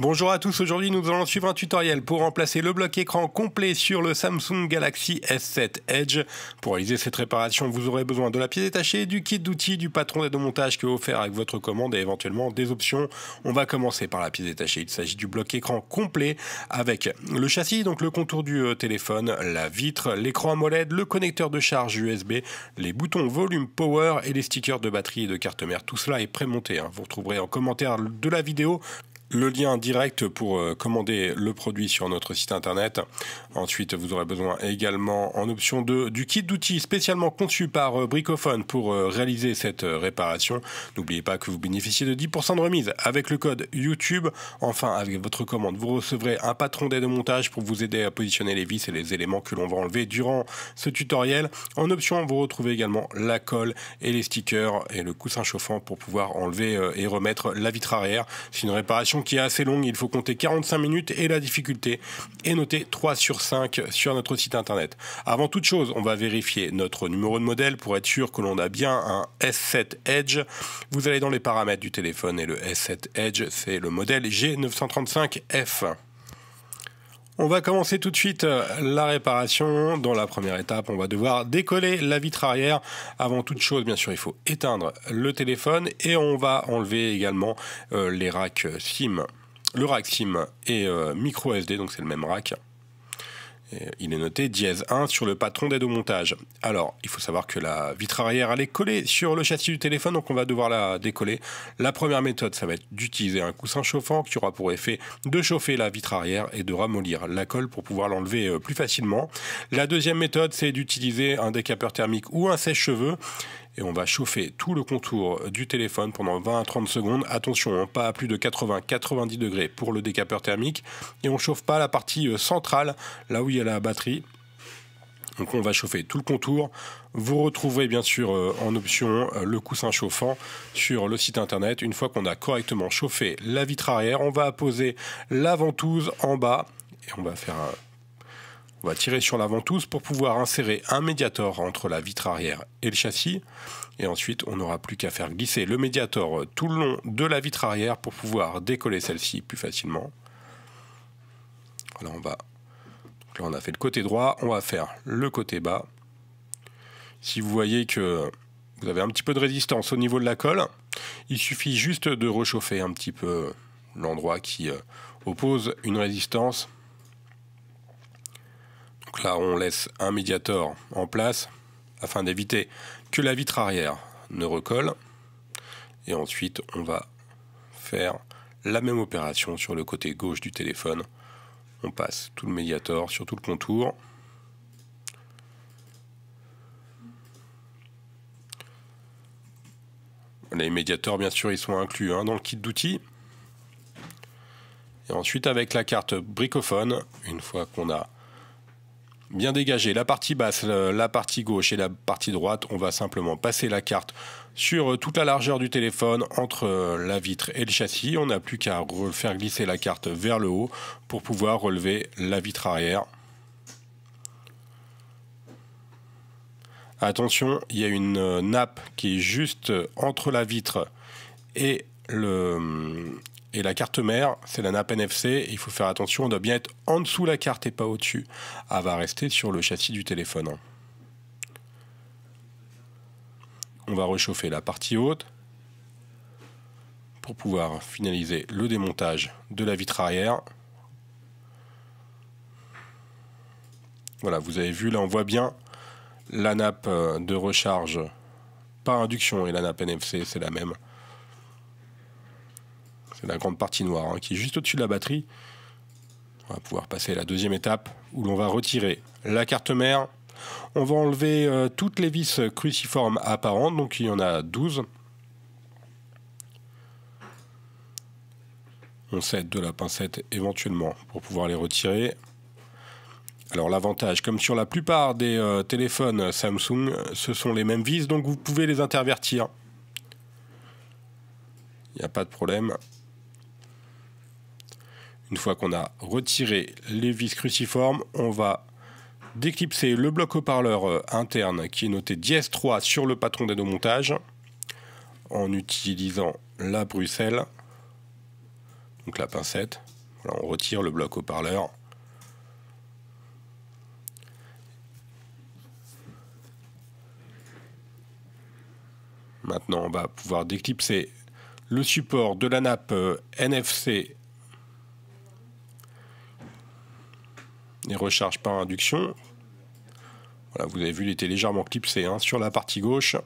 Bonjour à tous, aujourd'hui nous allons suivre un tutoriel pour remplacer le bloc écran complet sur le Samsung Galaxy S7 Edge. Pour réaliser cette réparation, vous aurez besoin de la pièce détachée, du kit d'outils, du patron d'aide au montage que offert avec votre commande et éventuellement des options. On va commencer par la pièce détachée, il s'agit du bloc écran complet avec le châssis, donc le contour du euh, téléphone, la vitre, l'écran AMOLED, le connecteur de charge USB, les boutons volume power et les stickers de batterie et de carte mère. Tout cela est prémonté, monté hein. vous retrouverez en commentaire de la vidéo le lien direct pour euh, commander le produit sur notre site internet. Ensuite, vous aurez besoin également en option 2 du kit d'outils spécialement conçu par euh, Bricophone pour euh, réaliser cette réparation. N'oubliez pas que vous bénéficiez de 10% de remise avec le code YouTube. Enfin, avec votre commande, vous recevrez un patron d'aide au montage pour vous aider à positionner les vis et les éléments que l'on va enlever durant ce tutoriel. En option, vous retrouvez également la colle et les stickers et le coussin chauffant pour pouvoir enlever et remettre la vitre arrière. C'est une réparation qui est assez longue, il faut compter 45 minutes et la difficulté est notée 3 sur 5 sur notre site internet. Avant toute chose, on va vérifier notre numéro de modèle pour être sûr que l'on a bien un S7 Edge. Vous allez dans les paramètres du téléphone et le S7 Edge, c'est le modèle G935F. On va commencer tout de suite euh, la réparation. Dans la première étape, on va devoir décoller la vitre arrière. Avant toute chose, bien sûr, il faut éteindre le téléphone et on va enlever également euh, les racks euh, SIM, le rack SIM et micro SD, donc c'est le même rack. Euh, il est noté dièse 1 sur le patron d'aide au montage. Alors, il faut savoir que la vitre arrière, elle est collée sur le châssis du téléphone, donc on va devoir la décoller. La première méthode, ça va être d'utiliser un coussin chauffant qui aura pour effet de chauffer la vitre arrière et de ramollir la colle pour pouvoir l'enlever euh, plus facilement. La deuxième méthode, c'est d'utiliser un décapeur thermique ou un sèche-cheveux et on va chauffer tout le contour du téléphone pendant 20 à 30 secondes. Attention, hein, pas à plus de 80-90 degrés pour le décapeur thermique et on chauffe pas la partie euh, centrale, là où il y a la batterie. Donc on va chauffer tout le contour. Vous retrouverez bien sûr euh, en option euh, le coussin chauffant sur le site internet. Une fois qu'on a correctement chauffé la vitre arrière, on va poser la ventouse en bas et on va faire un on va tirer sur l'avant-tousse pour pouvoir insérer un médiator entre la vitre arrière et le châssis. Et ensuite, on n'aura plus qu'à faire glisser le médiator tout le long de la vitre arrière pour pouvoir décoller celle-ci plus facilement. Voilà, on va... là, on a fait le côté droit, on va faire le côté bas. Si vous voyez que vous avez un petit peu de résistance au niveau de la colle, il suffit juste de réchauffer un petit peu l'endroit qui euh, oppose une résistance donc là, on laisse un médiator en place afin d'éviter que la vitre arrière ne recolle. Et ensuite, on va faire la même opération sur le côté gauche du téléphone. On passe tout le médiator sur tout le contour. Les médiateurs, bien sûr, ils sont inclus hein, dans le kit d'outils. Et ensuite, avec la carte bricophone, une fois qu'on a bien dégagé la partie basse, la partie gauche et la partie droite. On va simplement passer la carte sur euh, toute la largeur du téléphone entre euh, la vitre et le châssis. On n'a plus qu'à faire glisser la carte vers le haut pour pouvoir relever la vitre arrière. Attention, il y a une euh, nappe qui est juste entre la vitre et le, hum, et la carte mère, c'est la nappe NFC. Il faut faire attention, on doit bien être en dessous la carte et pas au-dessus. Elle ah, va rester sur le châssis du téléphone. Hein. On va réchauffer la partie haute pour pouvoir finaliser le démontage de la vitre arrière. Voilà, vous avez vu, là on voit bien la nappe de recharge par induction et la nappe NFC, c'est la même la grande partie noire, hein, qui est juste au-dessus de la batterie. On va pouvoir passer à la deuxième étape où l'on va retirer la carte mère. On va enlever euh, toutes les vis cruciformes apparentes, donc il y en a 12. On s'aide de la pincette éventuellement pour pouvoir les retirer. Alors l'avantage, comme sur la plupart des euh, téléphones Samsung, ce sont les mêmes vis, donc vous pouvez les intervertir. Il n'y a pas de problème. Une fois qu'on a retiré les vis cruciformes, on va déclipser le bloc haut-parleur euh, interne qui est noté dièse 3 sur le patron d'aide au montage en utilisant la Bruxelles, donc la pincette. on retire le bloc haut-parleur. Maintenant, on va pouvoir déclipser le support de la nappe euh, NFC recharge par induction. Voilà, vous avez vu, il était légèrement clipsé hein, sur la partie gauche.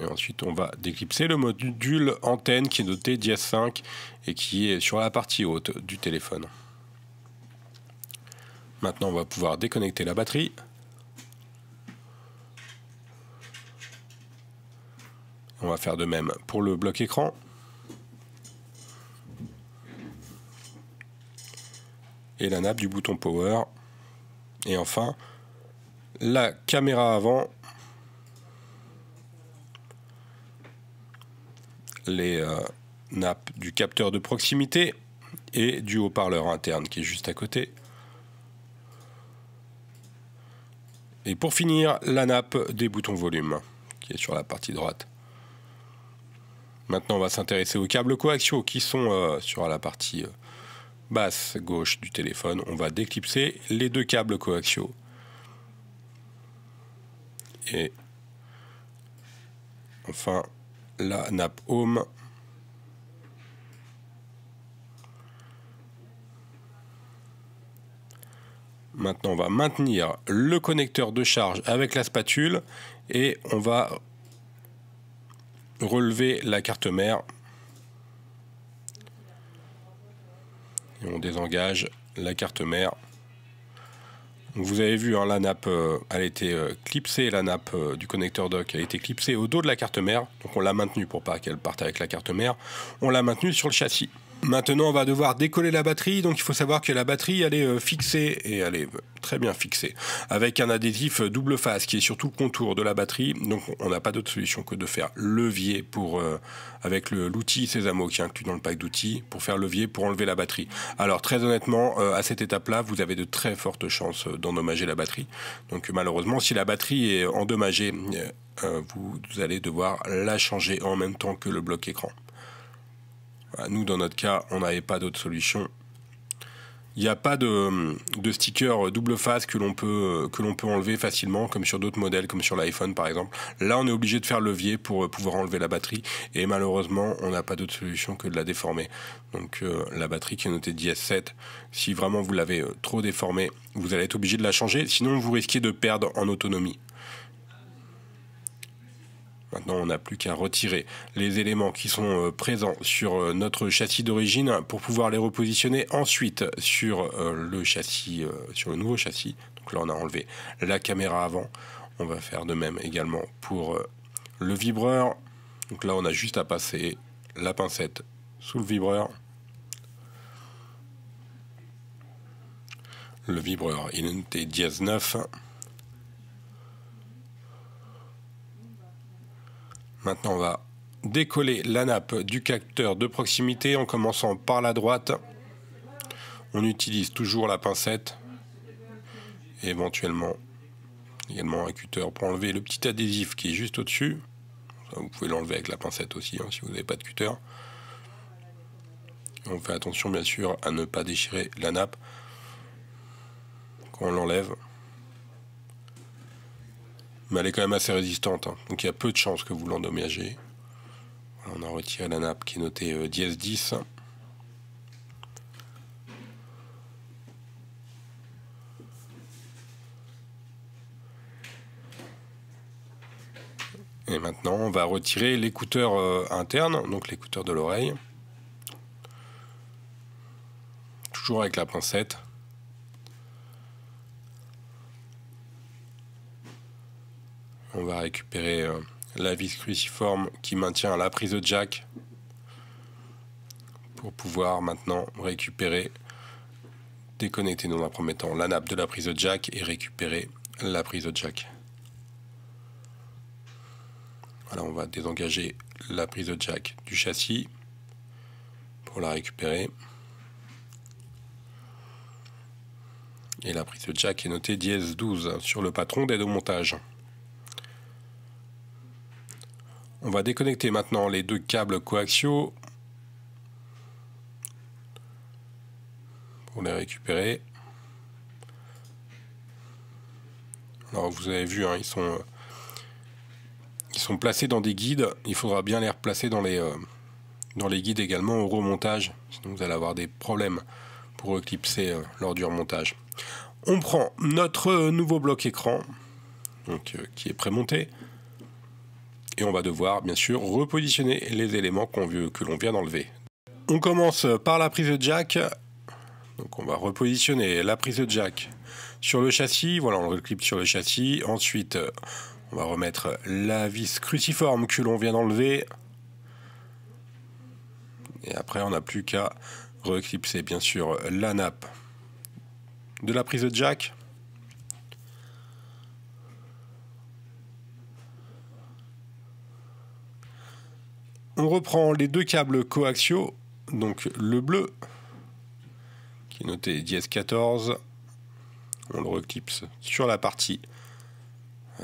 Et ensuite, on va déclipser le module antenne qui est noté ds 5 et qui est sur la partie haute du téléphone. Maintenant, on va pouvoir déconnecter la batterie. On va faire de même pour le bloc écran. et la nappe du bouton power. Et enfin, la caméra avant, les euh, nappes du capteur de proximité et du haut-parleur interne qui est juste à côté. Et pour finir, la nappe des boutons volume qui est sur la partie droite. Maintenant, on va s'intéresser aux câbles coaxiaux qui sont euh, sur la partie euh, basse gauche du téléphone, on va déclipser les deux câbles coaxiaux. Et enfin, la nappe home. Maintenant, on va maintenir le connecteur de charge avec la spatule et on va relever la carte mère on désengage la carte mère. vous avez vu, hein, la nappe, euh, elle a été euh, clipsée, la nappe euh, du connecteur dock a été clipsée au dos de la carte mère. Donc on l'a maintenue pour pas qu'elle parte avec la carte mère. On l'a maintenue sur le châssis. Maintenant, on va devoir décoller la batterie, donc il faut savoir que la batterie, elle est euh, fixée, et elle est euh, très bien fixée, avec un adhésif euh, double face qui est surtout le contour de la batterie, donc on n'a pas d'autre solution que de faire levier pour, avec l'outil Sésamo qui est inclus dans le pack d'outils, pour faire levier pour enlever la batterie. Alors très honnêtement, à cette étape-là, vous avez de très fortes chances d'endommager la batterie. Donc malheureusement, si la batterie est endommagée, vous allez devoir la changer en même temps que le bloc écran. Nous, dans notre cas, on n'avait pas d'autre solution. Il n'y a pas de, sticker double face que l'on peut, peut enlever facilement, comme sur d'autres modèles, comme sur l'iPhone par exemple. Là, on est obligé de faire levier pour euh, pouvoir enlever la batterie, et malheureusement, on n'a pas d'autre solution que de la déformer. Donc euh, la batterie qui est notée 10 7 si vraiment vous l'avez euh, trop déformée, vous allez être obligé de la changer, sinon vous risquez de perdre en autonomie. Maintenant, on n'a plus qu'à retirer les éléments qui sont euh, présents sur euh, notre châssis d'origine pour pouvoir les repositionner ensuite sur euh, le châssis, sur le nouveau châssis. Donc là, on a enlevé la caméra avant. On va faire de même également pour le vibreur. Donc là, on a juste à passer la pincette sous le vibreur. Le vibreur, il est 9. Maintenant, on va décoller la nappe du capteur de proximité en commençant par la droite. On utilise toujours la pincette éventuellement également un cutter pour enlever le petit adhésif qui est juste au-dessus. Vous pouvez l'enlever avec la pincette aussi hein, si vous n'avez pas de cutter. On fait attention bien sûr à ne pas déchirer la nappe quand on l'enlève mais elle est quand même assez résistante. Hein. Donc il y a peu de chances que vous l'endommagez. On a retiré la nappe qui est notée 10 euh, 10. Et maintenant, on va retirer l'écouteur euh, interne, donc l'écouteur de l'oreille. Toujours avec la pincette. on va récupérer euh, la vis cruciforme qui maintient la prise de jack pour pouvoir maintenant récupérer, déconnecter dans un premier temps la nappe de la prise de jack et récupérer la prise de jack. Voilà, on va désengager la prise de jack du châssis pour la récupérer. Et la prise de jack est notée dièse 12 sur le patron d'aide au montage. On va déconnecter maintenant les deux câbles coaxiaux pour les récupérer. Alors vous avez vu, hein, ils sont euh, ils sont placés dans des guides. Il faudra bien les replacer dans les euh, dans les guides également au remontage, sinon vous allez avoir des problèmes pour éclipser euh, lors du remontage. On prend notre nouveau bloc écran, qui est prémonté et on va devoir bien sûr repositionner les éléments que l'on vient d'enlever. On commence par la prise de jack. Donc on va repositionner la prise de jack sur le châssis. Voilà, on le clip sur le châssis. Ensuite, on va remettre la vis cruciforme que l'on vient d'enlever. Et après, on n'a plus qu'à reclipser bien sûr la nappe de la prise de jack. On reprend les deux câbles coaxiaux, donc le bleu, qui est noté 10-14. On le reclipse sur la partie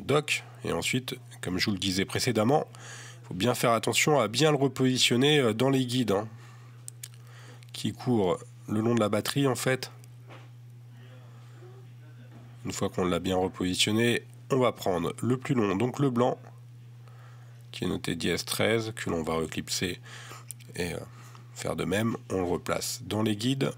doc, Et ensuite, comme je vous le disais précédemment, il faut bien faire attention à bien le repositionner euh, dans les guides hein, qui courent le long de la batterie en fait. Une fois qu'on l'a bien repositionné, on va prendre le plus long, donc le blanc, qui est noté dièse 13, que l'on va reclipser et euh, faire de même, on le replace dans les guides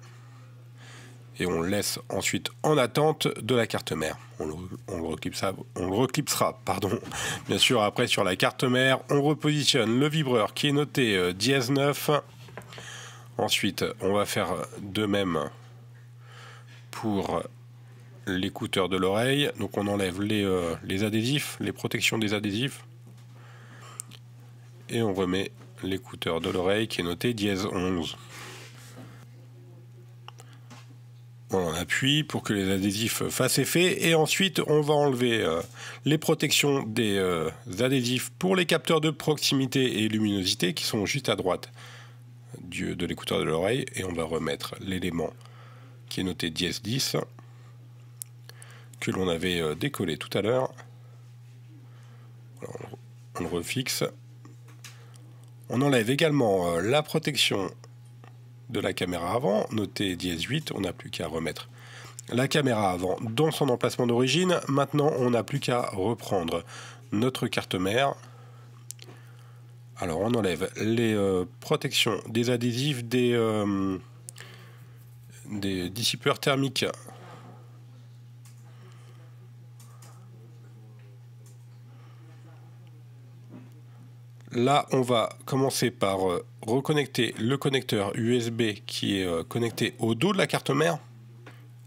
et on laisse ensuite en attente de la carte mère. On le, on reclipsera, on le reclipsera, pardon. Bien sûr, après sur la carte mère, on repositionne le vibreur qui est noté euh, dièse 9. Ensuite, on va faire de même pour l'écouteur de l'oreille. Donc on enlève les, euh, les adhésifs, les protections des adhésifs et on remet l'écouteur de l'oreille qui est noté dièse 11. on appuie pour que les adhésifs fassent effet et ensuite on va enlever euh, les protections des euh, adhésifs pour les capteurs de proximité et luminosité qui sont juste à droite de l'écouteur de l'oreille et on va remettre l'élément qui est noté dièse 10 que l'on avait euh, décollé tout à l'heure. on le refixe on enlève également euh, la protection de la caméra avant, notée dièse 8, on n'a plus qu'à remettre la caméra avant dans son emplacement d'origine. Maintenant, on n'a plus qu'à reprendre notre carte mère. Alors, on enlève les euh, protections des adhésifs des, euh, des dissipeurs thermiques Là, on va commencer par euh, reconnecter le connecteur USB qui est euh, connecté au dos de la carte mère.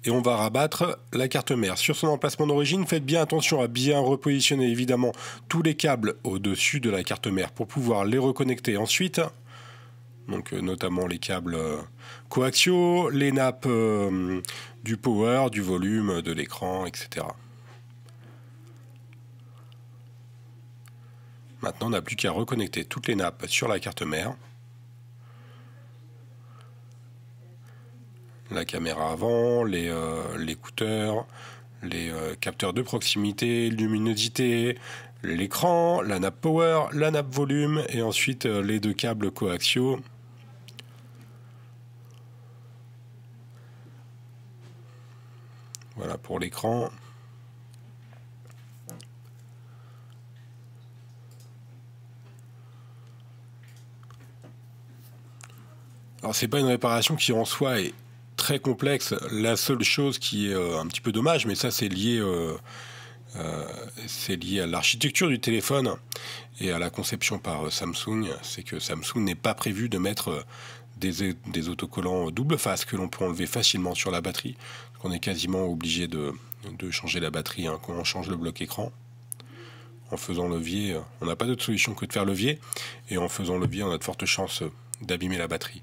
Et on va rabattre la carte mère. Sur son emplacement d'origine, faites bien attention à bien repositionner évidemment tous les câbles au-dessus de la carte mère pour pouvoir les reconnecter ensuite. Donc euh, notamment les câbles coaxiaux, les nappes du power, du volume, de l'écran, etc. Maintenant, on n'a plus qu'à reconnecter toutes les nappes sur la carte mère. La caméra avant, les, écouteurs, l'écouteur, les euh, capteurs de proximité, luminosité, l'écran, la nappe power, la nappe volume et ensuite euh, les deux câbles coaxiaux. Voilà pour l'écran. Alors c'est pas une réparation qui en soi est très complexe. La seule chose qui est euh, un petit peu dommage, mais ça c'est lié, euh, euh, c'est lié à l'architecture du téléphone et à la conception par Samsung, c'est que Samsung n'est pas prévu de mettre des, autocollants double face que l'on peut enlever facilement sur la batterie. on est quasiment obligé de, changer la batterie hein, quand on change le bloc écran. En faisant levier, on n'a pas d'autre solution que de faire levier. Et en faisant levier, on a de fortes chances d'abîmer la batterie.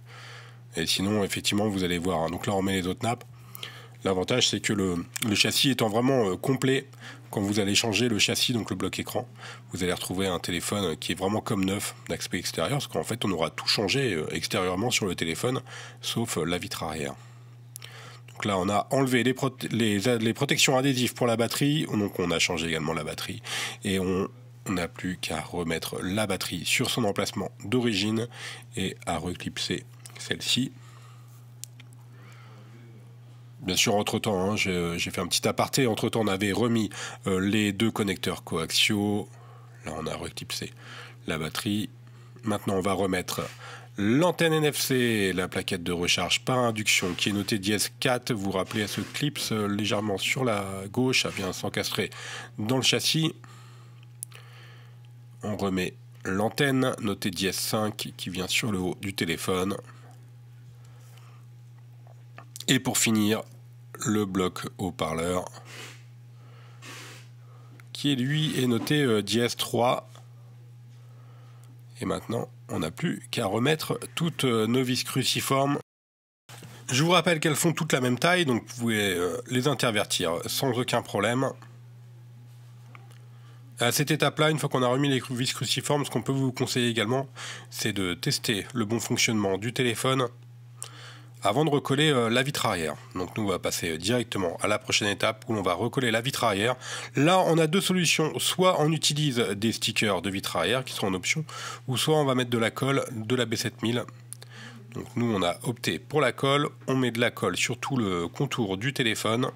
Et sinon, effectivement, vous allez voir. Hein. Donc là, on met les autres nappes. L'avantage, c'est que le, châssis étant vraiment euh, complet, quand vous allez changer le châssis, donc le bloc écran, vous allez retrouver un téléphone euh, qui est vraiment comme neuf d'aspect extérieur, parce qu'en fait, on aura tout changé euh, extérieurement sur le téléphone, sauf la vitre arrière. Donc là, on a enlevé les, les protections adhésives pour la batterie, donc on a changé également la batterie, et on on n'a plus qu'à remettre la batterie sur son emplacement d'origine et à reclipser celle-ci. Bien sûr, entre-temps, hein, j'ai fait un petit aparté, entre-temps on avait remis euh, les deux connecteurs coaxiaux, là on a reclipsé la batterie. Maintenant on va remettre l'antenne NFC, la plaquette de recharge par induction qui est notée ds 4, vous, vous rappelez à ce clipse euh, légèrement sur la gauche, elle vient s'encastrer dans le châssis on remet l'antenne, notée dièse 5 qui vient sur le haut du téléphone. Et pour finir, le bloc haut-parleur qui lui est noté euh, dièse 3. Et maintenant, on n'a plus qu'à remettre toutes euh, nos vis cruciformes. Je vous rappelle qu'elles font toutes la même taille, donc vous pouvez euh, les intervertir sans aucun problème. À cette étape-là, une fois qu'on a remis les vis cruciformes, ce qu'on peut vous conseiller également, c'est de tester le bon fonctionnement du téléphone avant de recoller euh, la vitre arrière. Donc nous, on va passer euh, directement à la prochaine étape où l'on va recoller la vitre arrière. Là, on a deux solutions. Soit on utilise des stickers de vitre arrière qui sont en option, ou soit on va mettre de la colle de la B7000. Donc nous, on a opté pour la colle. On met de la colle sur tout le contour du téléphone.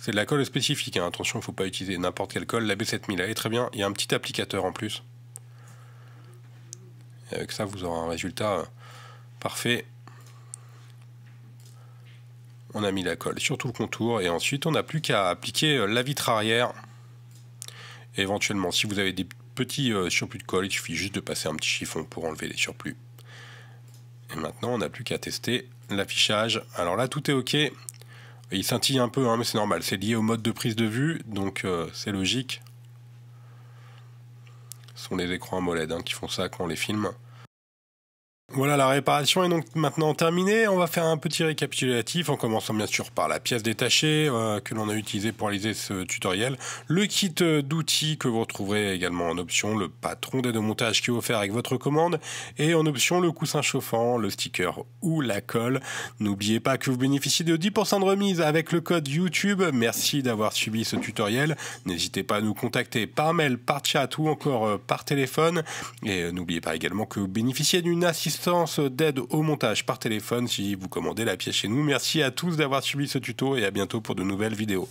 C'est de la colle spécifique, hein. attention, il ne faut pas utiliser n'importe quelle colle. La B7000 elle est très bien, il y a un petit applicateur en plus. avec euh, ça, vous aurez un résultat euh, parfait. On a mis la colle sur tout le contour et ensuite on n'a plus qu'à appliquer euh, la vitre arrière. éventuellement, si vous avez des petits surplus de colle, il suffit juste de passer un petit chiffon pour enlever les surplus. Et maintenant, on n'a plus qu'à tester l'affichage. Alors là, tout est OK. Il scintille un peu, hein, mais c'est normal. C'est lié au mode de prise de vue, donc euh, c'est logique. Ce sont les écrans AMOLED hein, qui font ça quand on les filme. Voilà, la réparation est donc maintenant terminée. On va faire un petit récapitulatif en commençant bien sûr par la pièce détachée euh, que l'on a utilisée pour réaliser ce tutoriel, le kit euh, d'outils que vous retrouverez également en option, le patron des deux montage qui est offert avec votre commande et en option le coussin chauffant, le sticker ou la colle. N'oubliez pas que vous bénéficiez de 10% de remise avec le code YouTube. Merci d'avoir suivi ce tutoriel. N'hésitez pas à nous contacter par mail, par chat ou encore euh, par téléphone. Et n'oubliez pas également que vous bénéficiez d'une assistance d'aide au montage par téléphone si vous commandez la pièce chez nous. Merci à tous d'avoir suivi ce tuto et à bientôt pour de nouvelles vidéos.